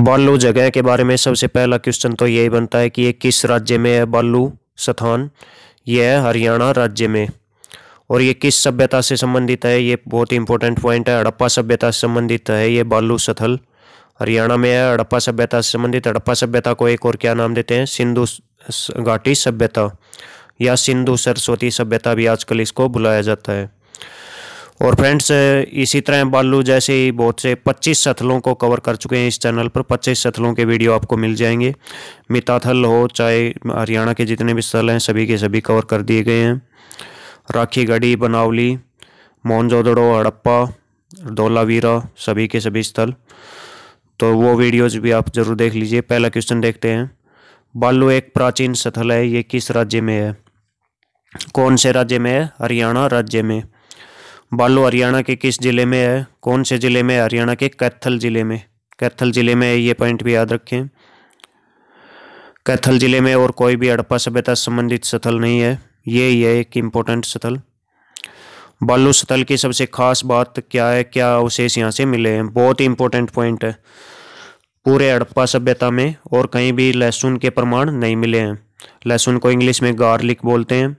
बालू जगह के बारे में सबसे पहला क्वेश्चन तो यही बनता है कि ये किस राज्य में है बालू स्थान यह है हरियाणा राज्य में और ये किस सभ्यता से संबंधित है ये बहुत ही इंपॉर्टेंट पॉइंट है हड़प्पा सभ्यता से संबंधित है ये बालू स्थल हरियाणा में है हड़प्पा सभ्यता से संबंधित हड़प्पा सभ्यता को एक और क्या नाम देते हैं सिंधु घाटी सभ्यता या सिंधु सरस्वती सभ्यता भी आजकल इसको बुलाया जाता है और फ्रेंड्स इसी तरह बालू जैसे ही बहुत से 25 सथलों को कवर कर चुके हैं इस चैनल पर 25 सथलों के वीडियो आपको मिल जाएंगे मिताथल हो चाहे हरियाणा के जितने भी स्थल हैं सभी के सभी कवर कर दिए गए हैं राखी गढ़ी बनावली मोहनजोदड़ो हड़प्पा धोलावीरा सभी के सभी स्थल तो वो वीडियोज़ भी आप ज़रूर देख लीजिए पहला क्वेश्चन देखते हैं बालू एक प्राचीन स्थल है ये किस राज्य में है कौन से राज्य में है हरियाणा राज्य में बालू हरियाणा के किस ज़िले में है कौन से ज़िले में हरियाणा के कैथल ज़िले में कैथल ज़िले में ये पॉइंट भी याद रखें कैथल ज़िले में और कोई भी हड़प्पा सभ्यता संबंधित स्थल नहीं है ये ही है एक इम्पोर्टेंट स्थल बालू स्थल की सबसे खास बात क्या है क्या अवशेष यहाँ से मिले हैं बहुत ही इम्पोर्टेंट पॉइंट है पूरे हड़प्पा सभ्यता में और कहीं भी लहसुन के प्रमाण नहीं मिले हैं लहसुन को इंग्लिश में गार्लिक बोलते हैं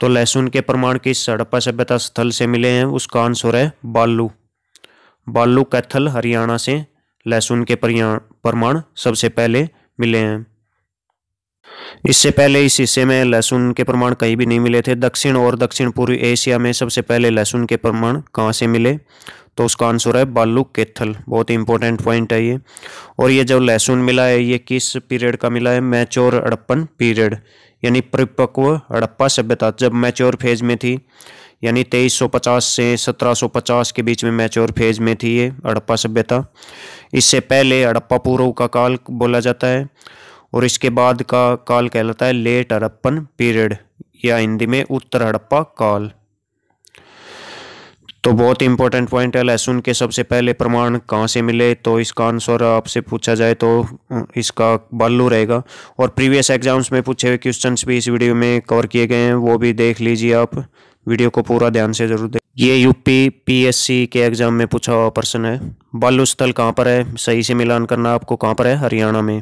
तो लहसुन के प्रमाण किस हड़प्पा सभ्यता स्थल से मिले हैं उसका आंसर है बालू बालू कैथल हरियाणा से लहसुन के प्रमाण सबसे पहले मिले हैं इससे पहले इस हिस्से में लहसुन के प्रमाण कहीं भी नहीं मिले थे दक्षिण और दक्षिण पूर्व एशिया में सबसे पहले लहसुन के प्रमाण कहाँ से मिले तो उसका आंसर है बालू केथल बहुत इंपॉर्टेंट पॉइंट है ये और ये जो लहसुन मिला है ये किस पीरियड का मिला है मैच्योर अड़प्पन पीरियड यानी परिपक्व अड़प्पा सभ्यता जब मैच्योर फेज में थी यानी 2350 से 1750 के बीच में मैच्योर फेज में थी ये अड़प्पा सभ्यता इससे पहले अड़प्पा पूर्व का काल बोला जाता है और इसके बाद का काल कहलाता है लेट अड़प्पन पीरियड या हिंदी में उत्तर हड़प्पा काल तो बहुत इंपॉर्टेंट पॉइंट है लहसुन के सबसे पहले प्रमाण कहाँ से मिले तो इसका आंसर आपसे पूछा जाए तो इसका बालू रहेगा और प्रीवियस एग्जाम्स में पूछे हुए क्वेश्चंस भी इस वीडियो में कवर किए गए हैं वो भी देख लीजिए आप वीडियो को पूरा ध्यान से जरूर देख ये यूपी पीएससी के एग्जाम में पूछा हुआ प्रश्न है बालू स्थल कहाँ पर है सही से मिलान करना आपको कहाँ पर है हरियाणा में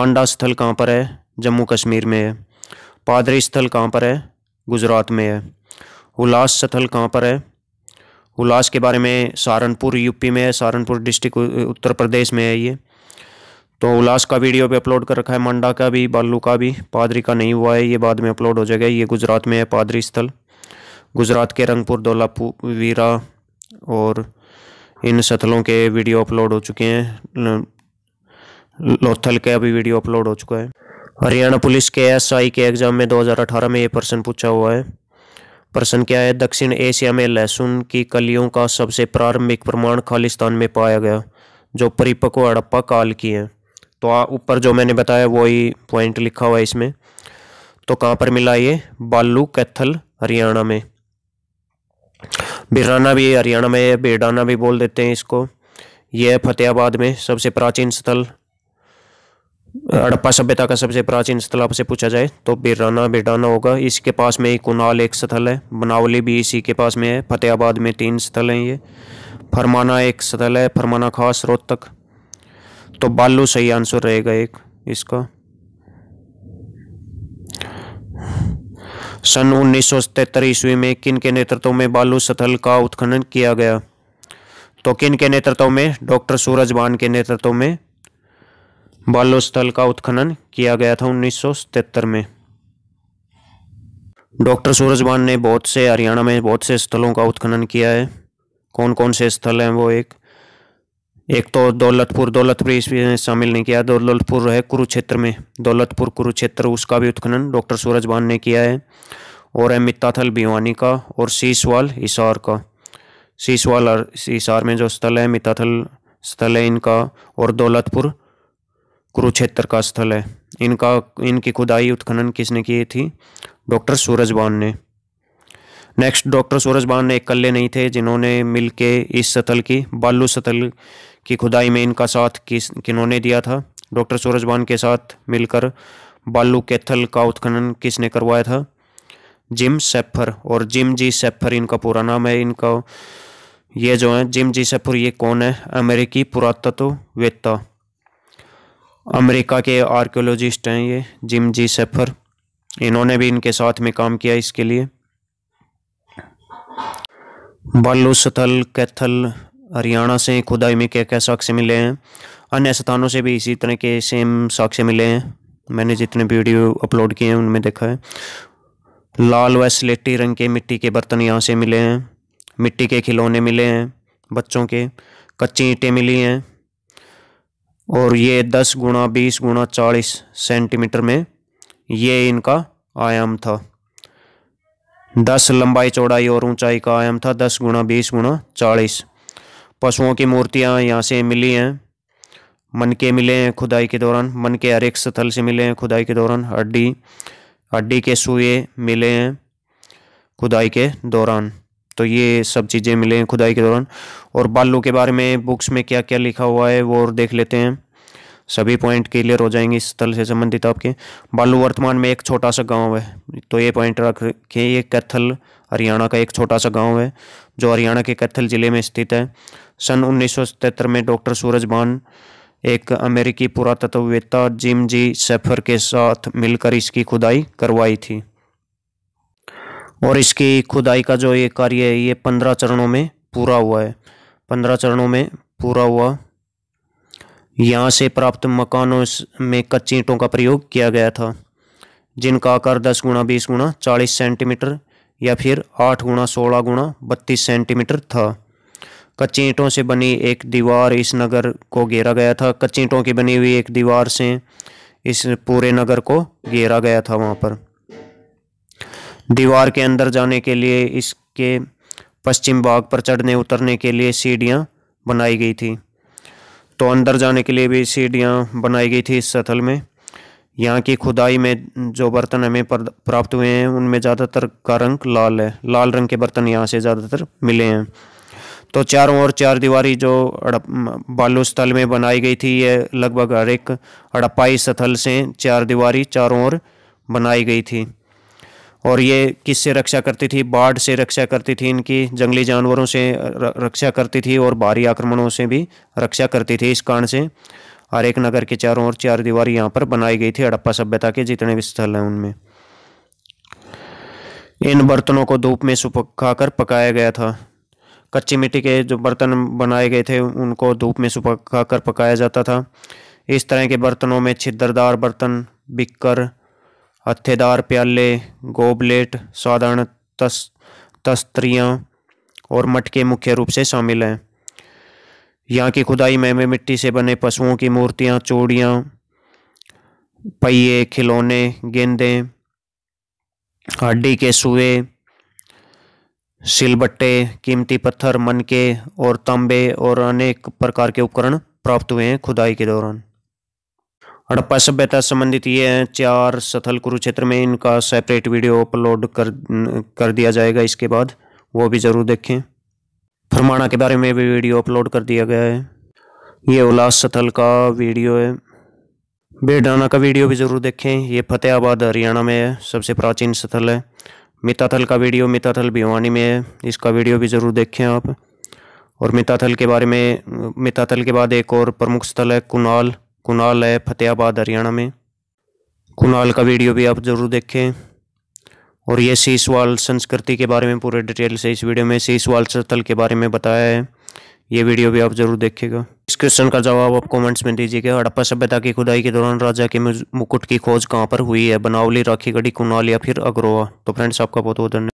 मांडा स्थल कहाँ पर है जम्मू कश्मीर में है पादरी स्थल कहाँ पर है गुजरात में है उल्लास स्थल कहाँ पर है उल्लास के बारे में सहारनपुर यूपी में है सहारनपुर डिस्ट्रिक्ट उत्तर प्रदेश में है ये तो उल्लास का वीडियो भी अपलोड कर रखा है मंडा का भी बालू का भी पादरी का नहीं हुआ है ये बाद में अपलोड हो जाएगा ये गुजरात में है पादरी स्थल गुजरात के रंगपुर दौलापुर वीरा और इन स्थलों के वीडियो अपलोड हो चुके हैं लोथल का भी वीडियो अपलोड हो चुका है हरियाणा पुलिस के एसआई के एग्ज़ाम में 2018 में ये पर्सन पूछा हुआ है प्रश्न क्या है दक्षिण एशिया में लहसुन की कलियों का सबसे प्रारंभिक प्रमाण खालिस्तान में पाया गया जो परिपक्व हड़प्पा काल की है तो ऊपर जो मैंने बताया वही पॉइंट लिखा हुआ है इसमें तो कहाँ पर मिला ये बालू कैथल हरियाणा में बिराना भी हरियाणा में है बेडाना भी बोल देते हैं इसको यह फतेहाबाद में सबसे प्राचीन स्थल हड़प्पा सभ्यता का सबसे प्राचीन स्थल आपसे पूछा जाए तो बिराना बिरडाना होगा इसके पास में ही कुनाल एक स्थल है बनावली भी इसी के पास में है फतेहाबाद में तीन स्थल हैं ये फरमाना एक स्थल है फरमाना खास रोहतक तो बालू सही आंसर रहेगा एक इसका सन उन्नीस सौ ईस्वी में किन के नेतृत्व में बालू स्थल का उत्खनन किया गया तो किन के नेतृत्व में डॉक्टर सूरज बान के नेतृत्व में बालो स्थल का उत्खनन किया गया था उन्नीस में डॉक्टर सूरजबान ने बहुत से हरियाणा में बहुत से स्थलों का उत्खनन किया है कौन कौन से स्थल हैं वो एक एक तो दौलतपुर दौलतपुर इसमें शामिल नहीं किया दौलतपुर है कुरुक्षेत्र में दौलतपुर कुरुक्षेत्र उसका भी उत्खनन डॉक्टर सूरजबान ने किया है और है मित्ताथल भिवानी का और सीसवाल हिसार का सीसवाल हिसार में जो स्थल है मित्ताथल स्थल है इनका और दौलतपुर कुरुक्षेत्र का स्थल है इनका इनकी खुदाई उत्खनन किसने की थी डॉक्टर सूरजबान ने नेक्स्ट डॉक्टर सूरजबान ने इकल्ले नहीं थे जिन्होंने मिलके इस सतल की बालू सतल की खुदाई में इनका साथ किस किन्होंने दिया था डॉक्टर सूरजबान के साथ मिलकर बालू कैथल का उत्खनन किसने करवाया था जिम सेफर और जिम जी सेफर इनका पूरा नाम है इनका ये जो है जिम जी सेफर ये कौन है अमेरिकी पुरातत्ववेत्ता अमेरिका के आर्कियोलॉजिस्ट हैं ये जिम जी सेफर इन्होंने भी इनके साथ में काम किया इसके लिए बालू स्थल कैथल हरियाणा से खुदाई में क्या क्या साक्ष्य मिले हैं अन्य स्थानों से भी इसी तरह के सेम साक्ष्य मिले हैं मैंने जितने वीडियो अपलोड किए हैं उनमें देखा है लाल व स्लेटी रंग के मिट्टी के बर्तन यहाँ से मिले हैं मिट्टी के खिलौने मिले हैं बच्चों के कच्ची ईंटें मिली हैं और ये दस गुणा बीस गुणा चालीस सेंटीमीटर में ये इनका आयाम था दस लंबाई चौड़ाई और ऊंचाई का आयाम था दस गुणा बीस गुणा चालीस पशुओं की मूर्तियाँ यहाँ से मिली हैं मन के मिले हैं खुदाई के दौरान मन के हर एक स्थल से मिले हैं खुदाई के दौरान हड्डी हड्डी के सूए मिले हैं खुदाई के दौरान तो ये सब चीज़ें मिले हैं खुदाई के दौरान और बालू के बारे में बुक्स में क्या क्या लिखा हुआ है वो और देख लेते हैं सभी पॉइंट क्लियर हो जाएंगे इस स्थल से संबंधित आपके बालू वर्तमान में एक छोटा सा गांव है तो ये पॉइंट रख के ये कैथल हरियाणा का एक छोटा सा गांव है जो हरियाणा के कैथल ज़िले में स्थित है सन उन्नीस में डॉक्टर सूरज बान एक अमेरिकी पुरातत्ववेत्ता जिम जी सेफर के साथ मिलकर इसकी खुदाई करवाई थी और इसकी खुदाई का जो ये कार्य है ये पंद्रह चरणों में पूरा हुआ है पंद्रह चरणों में पूरा हुआ यहाँ से प्राप्त मकानों में कच्ची ईंटों का प्रयोग किया गया था जिनका आकार दस गुणा बीस गुणा चालीस सेंटीमीटर या फिर आठ गुणा सोलह गुणा बत्तीस सेंटीमीटर था कच्ची ईंटों से बनी एक दीवार इस नगर को घेरा गया था कच्ची ईंटों की बनी हुई एक दीवार से इस पूरे नगर को घेरा गया था वहाँ पर दीवार के अंदर जाने के लिए इसके पश्चिम भाग पर चढ़ने उतरने के लिए सीढ़ियाँ बनाई गई थी तो अंदर जाने के लिए भी सीढ़ियाँ बनाई गई थी इस स्थल में यहाँ की खुदाई में जो बर्तन हमें प्राप्त हुए हैं उनमें ज़्यादातर का रंग लाल है लाल रंग के बर्तन यहाँ से ज़्यादातर मिले हैं तो चारों ओर चार दीवारी जो बालू स्थल में बनाई गई थी ये लगभग हर एक हड़प्पाई स्थल से चार दीवारी चारों ओर बनाई गई थी और ये किससे रक्षा करती थी बाढ़ से रक्षा करती थी इनकी जंगली जानवरों से रक्षा करती थी और भारी आक्रमणों से भी रक्षा करती थी इस कांड से हर एक नगर के चारों ओर चार दीवार यहाँ पर बनाई गई थी हड़प्पा सभ्यता के जितने भी स्थल हैं उनमें इन बर्तनों को धूप में सुखाकर पकाया गया था कच्ची मिट्टी के जो बर्तन बनाए गए थे उनको धूप में सुखाकर पकाया जाता था इस तरह के बर्तनों में छिद्रदार बर्तन बिक्कर हथेदार प्याले गोबलेट साधारण तस तस्त्रियाँ और मटके मुख्य रूप से शामिल हैं यहाँ की खुदाई में मिट्टी से बने पशुओं की मूर्तियाँ चूड़ियाँ पहिए खिलौने गेंदे हड्डी के सुए सिलबट्टे कीमती पत्थर मनके और तांबे और अनेक प्रकार के उपकरण प्राप्त हुए हैं खुदाई के दौरान हड़प्पा सभ्यता संबंधित ये हैं चार सथल कुरुक्षेत्र में इनका सेपरेट वीडियो अपलोड कर कर दिया जाएगा इसके बाद वो भी ज़रूर देखें फरमाना के बारे में भी वीडियो अपलोड कर दिया गया है ये उल्लास स्थल का वीडियो है बेडाना का वीडियो भी ज़रूर देखें ये फतेहाबाद हरियाणा में है सबसे प्राचीन स्थल है मिताथल का वीडियो मिताथल भिवानी में है इसका वीडियो भी ज़रूर देखें आप और मिताथल के बारे में मिताथल के बाद एक और प्रमुख स्थल है कुनाल कुणाल है फतेहाबाद हरियाणा में कुणाल का वीडियो भी आप ज़रूर देखें और ये सीसवाल संस्कृति के बारे में पूरे डिटेल से इस वीडियो में सीसवाल स्थल के बारे में बताया है ये वीडियो भी आप ज़रूर देखिएगा इस क्वेश्चन का जवाब आप कमेंट्स में दीजिएगा हड़प्पा सभ्यता की खुदाई के दौरान राजा के मुकुट की खोज कहाँ पर हुई है बनावली गढ़ी कुनाल या फिर अग्रोवा तो फ्रेंड्स आपका बहुत बहुत धन्यवाद